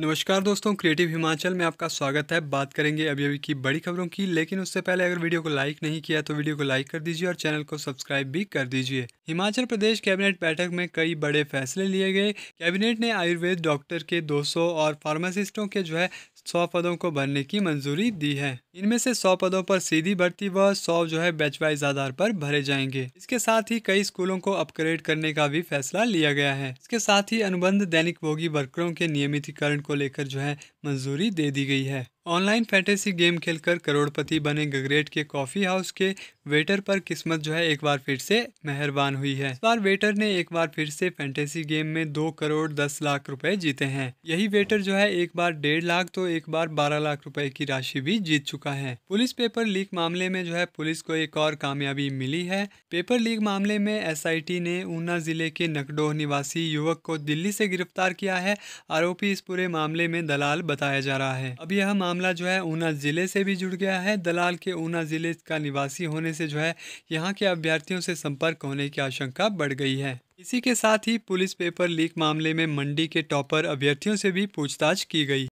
नमस्कार दोस्तों क्रिएटिव हिमाचल में आपका स्वागत है बात करेंगे अभी अभी की बड़ी खबरों की लेकिन उससे पहले अगर वीडियो को लाइक नहीं किया तो वीडियो को लाइक कर दीजिए और चैनल को सब्सक्राइब भी कर दीजिए हिमाचल प्रदेश कैबिनेट बैठक में कई बड़े फैसले लिए गए कैबिनेट ने आयुर्वेद डॉक्टर के 200 और फार्मासिस्टों के जो है सौ पदों को भरने की मंजूरी दी है इनमें से सौ पदों पर सीधी भर्ती व सौ जो है बैच वाइज आधार पर भरे जाएंगे इसके साथ ही कई स्कूलों को अपग्रेड करने का भी फैसला लिया गया है इसके साथ ही अनुबंध दैनिक भोगी वर्करों के नियमितीकरण को लेकर जो है मंजूरी दे दी गई है ऑनलाइन फैंटेसी गेम खेलकर करोड़पति बने गगरेट के कॉफ़ी हाउस के वेटर पर किस्मत जो है एक बार फिर से मेहरबान हुई है इस बार वेटर ने एक बार फिर से फैंटेसी गेम में दो करोड़ दस लाख रुपए जीते हैं यही वेटर जो है एक बार डेढ़ लाख तो एक बार बारह लाख रुपए की राशि भी जीत चुका है पुलिस पेपर लीक मामले में जो है पुलिस को एक और कामयाबी मिली है पेपर लीक मामले में एस ने ऊना जिले के नकडोह निवासी युवक को दिल्ली ऐसी गिरफ्तार किया है आरोपी इस पूरे मामले में दलाल बताया जा रहा है अब यह मामला जो है ऊना ज़िले से भी जुड़ गया है दलाल के ऊना ज़िले का निवासी होने से जो है यहाँ के अभ्यर्थियों से संपर्क होने की आशंका बढ़ गई है इसी के साथ ही पुलिस पेपर लीक मामले में मंडी के टॉपर अभ्यर्थियों से भी पूछताछ की गई